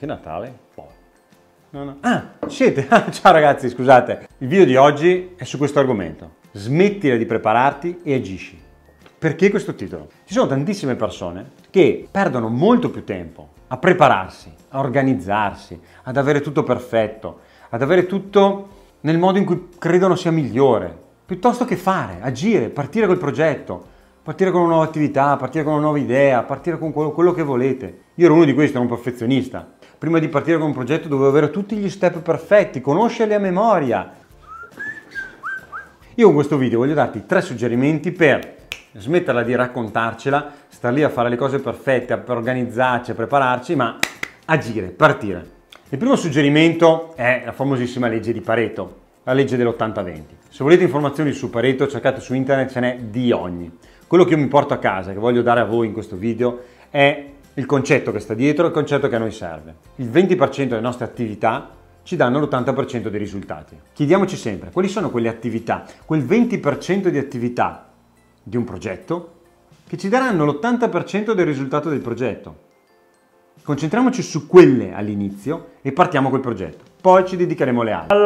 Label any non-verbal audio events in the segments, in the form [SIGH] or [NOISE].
anche Natale. Boh. No, no. Ah, siete? [LAUGHS] Ah, ciao ragazzi, scusate. Il video di oggi è su questo argomento. Smettila di prepararti e agisci. Perché questo titolo? Ci sono tantissime persone che perdono molto più tempo a prepararsi, a organizzarsi, ad avere tutto perfetto, ad avere tutto nel modo in cui credono sia migliore, piuttosto che fare, agire, partire col progetto, partire con una nuova attività, partire con una nuova idea, partire con quello che volete. Io ero uno di questi, ero un perfezionista, prima di partire con un progetto dovevo avere tutti gli step perfetti, conoscerli a memoria. Io con questo video voglio darti tre suggerimenti per smetterla di raccontarcela, star lì a fare le cose perfette, a organizzarci, a prepararci, ma agire, partire. Il primo suggerimento è la famosissima legge di Pareto, la legge dell'80-20. Se volete informazioni su Pareto cercate su internet, ce n'è di ogni. Quello che io mi porto a casa, che voglio dare a voi in questo video, è il concetto che sta dietro è il concetto che a noi serve. Il 20% delle nostre attività ci danno l'80% dei risultati. Chiediamoci sempre quali sono quelle attività, quel 20% di attività di un progetto che ci daranno l'80% del risultato del progetto. Concentriamoci su quelle all'inizio e partiamo col progetto. Poi ci dedicheremo alle altre.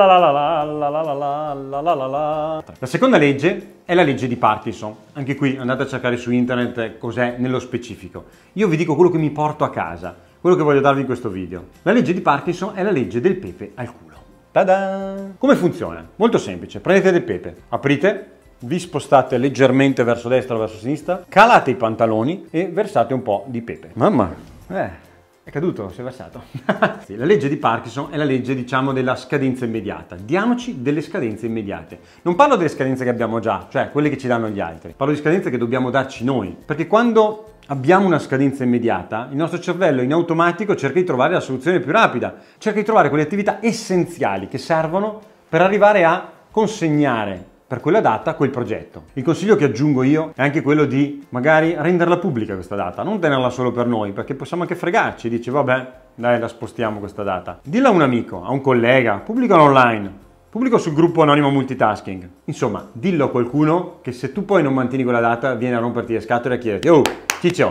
La seconda legge è la legge di Parkinson. Anche qui andate a cercare su internet cos'è nello specifico. Io vi dico quello che mi porto a casa, quello che voglio darvi in questo video. La legge di Parkinson è la legge del pepe al culo. Ta-da! Come funziona? Molto semplice. Prendete del pepe, aprite, vi spostate leggermente verso destra o verso sinistra, calate i pantaloni e versate un po' di pepe. Mamma, eh... È caduto, si è versato. [LAUGHS] sì, la legge di Parkinson è la legge, diciamo, della scadenza immediata. Diamoci delle scadenze immediate. Non parlo delle scadenze che abbiamo già, cioè quelle che ci danno gli altri. Parlo di scadenze che dobbiamo darci noi. Perché quando abbiamo una scadenza immediata, il nostro cervello in automatico cerca di trovare la soluzione più rapida. Cerca di trovare quelle attività essenziali che servono per arrivare a consegnare per quella data quel progetto. Il consiglio che aggiungo io è anche quello di magari renderla pubblica questa data, non tenerla solo per noi, perché possiamo anche fregarci, dici vabbè, dai, la spostiamo questa data. Dilla a un amico, a un collega, pubblicala online, Pubblico sul gruppo Anonimo Multitasking. Insomma, dillo a qualcuno che se tu poi non mantieni quella data, viene a romperti le scatole e a chiederti, oh, ciccio,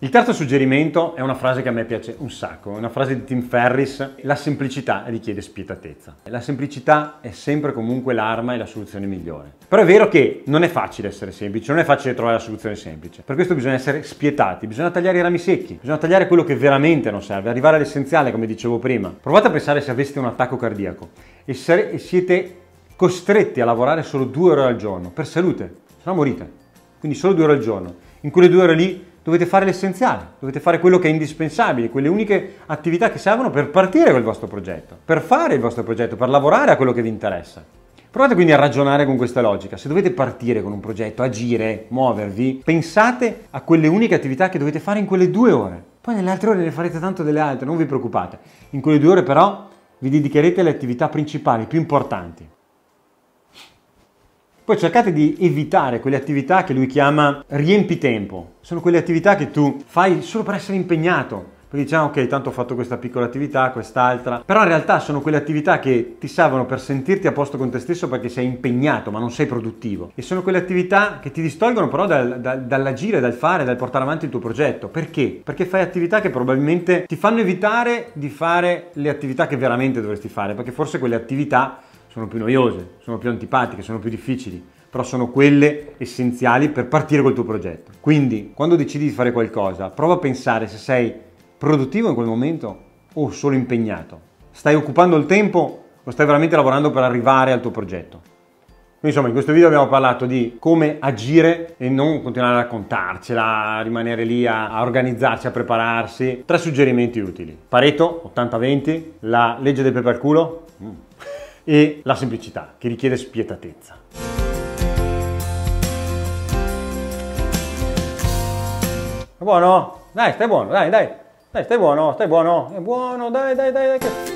il terzo suggerimento è una frase che a me piace un sacco, è una frase di Tim Ferriss, la semplicità richiede spietatezza. La semplicità è sempre comunque l'arma e la soluzione migliore. Però è vero che non è facile essere semplice, non è facile trovare la soluzione semplice. Per questo bisogna essere spietati, bisogna tagliare i rami secchi, bisogna tagliare quello che veramente non serve, arrivare all'essenziale come dicevo prima. Provate a pensare se aveste un attacco cardiaco e, se, e siete costretti a lavorare solo due ore al giorno, per salute, se no morite. Quindi solo due ore al giorno. In quelle due ore lì dovete fare l'essenziale, dovete fare quello che è indispensabile, quelle uniche attività che servono per partire col vostro progetto, per fare il vostro progetto, per lavorare a quello che vi interessa. Provate quindi a ragionare con questa logica. Se dovete partire con un progetto, agire, muovervi, pensate a quelle uniche attività che dovete fare in quelle due ore. Poi nelle altre ore ne farete tanto delle altre, non vi preoccupate. In quelle due ore però vi dedicherete alle attività principali, più importanti. Poi cercate di evitare quelle attività che lui chiama riempitempo. Sono quelle attività che tu fai solo per essere impegnato. Poi diciamo ok, tanto ho fatto questa piccola attività, quest'altra. Però in realtà sono quelle attività che ti servono per sentirti a posto con te stesso perché sei impegnato ma non sei produttivo. E sono quelle attività che ti distolgono però dal, dal, dall'agire, dal fare, dal portare avanti il tuo progetto. Perché? Perché fai attività che probabilmente ti fanno evitare di fare le attività che veramente dovresti fare. Perché forse quelle attività sono più noiose, sono più antipatiche, sono più difficili, però sono quelle essenziali per partire col tuo progetto. Quindi, quando decidi di fare qualcosa, prova a pensare se sei produttivo in quel momento o solo impegnato. Stai occupando il tempo o stai veramente lavorando per arrivare al tuo progetto? Insomma, in questo video abbiamo parlato di come agire e non continuare a raccontarcela, a rimanere lì a, organizzarsi, a prepararsi. Tre suggerimenti utili. Pareto, 80-20, la legge del pepe al culo, mm e la semplicità che richiede spietatezza. Buono? Dai, stai buono, dai, dai. Dai, stai buono, stai buono. È buono, dai, dai, dai, dai.